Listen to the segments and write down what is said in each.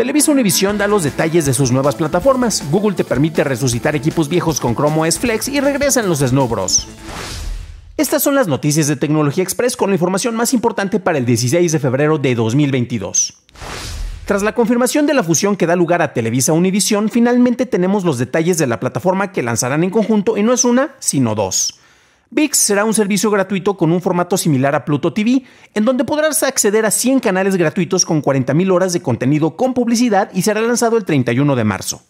Televisa Univisión da los detalles de sus nuevas plataformas. Google te permite resucitar equipos viejos con Chrome OS Flex y regresan los desnobros. Estas son las noticias de Tecnología Express con la información más importante para el 16 de febrero de 2022. Tras la confirmación de la fusión que da lugar a Televisa Univisión, finalmente tenemos los detalles de la plataforma que lanzarán en conjunto y no es una, sino dos. VIX será un servicio gratuito con un formato similar a Pluto TV, en donde podrás acceder a 100 canales gratuitos con 40.000 horas de contenido con publicidad y será lanzado el 31 de marzo.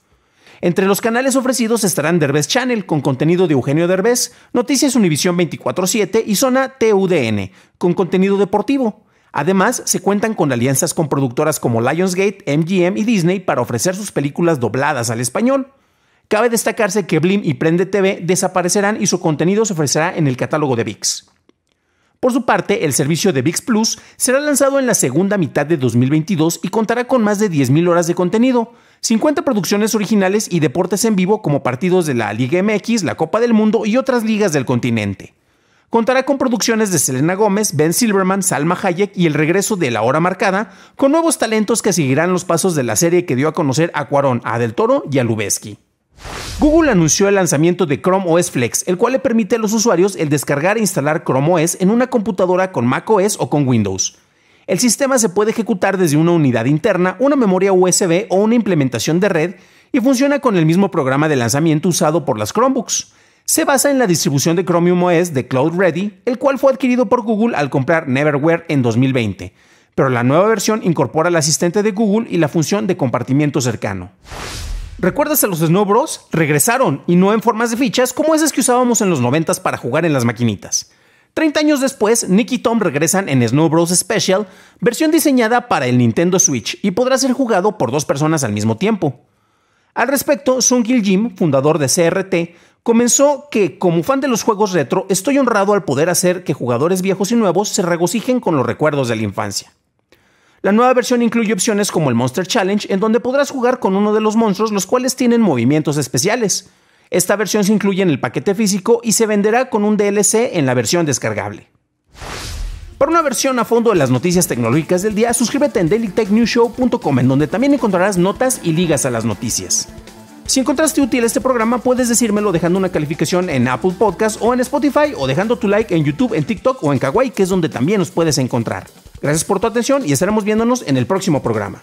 Entre los canales ofrecidos estarán Derbez Channel, con contenido de Eugenio Derbez, Noticias Univisión 24-7 y Zona TUDN, con contenido deportivo. Además, se cuentan con alianzas con productoras como Lionsgate, MGM y Disney para ofrecer sus películas dobladas al español. Cabe destacarse que Blim y Prende TV desaparecerán y su contenido se ofrecerá en el catálogo de VIX. Por su parte, el servicio de VIX Plus será lanzado en la segunda mitad de 2022 y contará con más de 10.000 horas de contenido, 50 producciones originales y deportes en vivo como partidos de la Liga MX, la Copa del Mundo y otras ligas del continente. Contará con producciones de Selena Gómez, Ben Silverman, Salma Hayek y el regreso de La Hora Marcada, con nuevos talentos que seguirán los pasos de la serie que dio a conocer a Cuarón, a Del Toro y a Lubeski. Google anunció el lanzamiento de Chrome OS Flex, el cual le permite a los usuarios el descargar e instalar Chrome OS en una computadora con macOS o con Windows. El sistema se puede ejecutar desde una unidad interna, una memoria USB o una implementación de red y funciona con el mismo programa de lanzamiento usado por las Chromebooks. Se basa en la distribución de Chromium OS de Cloud Ready, el cual fue adquirido por Google al comprar Neverware en 2020 pero la nueva versión incorpora el asistente de Google y la función de compartimiento cercano. ¿Recuerdas a los Snow Bros? Regresaron, y no en formas de fichas como esas que usábamos en los 90 para jugar en las maquinitas. 30 años después, Nick y Tom regresan en Snow Bros. Special, versión diseñada para el Nintendo Switch y podrá ser jugado por dos personas al mismo tiempo. Al respecto, Sungil Jim, fundador de CRT, comenzó que, como fan de los juegos retro, estoy honrado al poder hacer que jugadores viejos y nuevos se regocijen con los recuerdos de la infancia. La nueva versión incluye opciones como el Monster Challenge, en donde podrás jugar con uno de los monstruos los cuales tienen movimientos especiales. Esta versión se incluye en el paquete físico y se venderá con un DLC en la versión descargable. Para una versión a fondo de las noticias tecnológicas del día, suscríbete en dailytechnewshow.com en donde también encontrarás notas y ligas a las noticias. Si encontraste útil este programa, puedes decírmelo dejando una calificación en Apple Podcast o en Spotify o dejando tu like en YouTube, en TikTok o en Kawaii, que es donde también nos puedes encontrar. Gracias por tu atención y estaremos viéndonos en el próximo programa.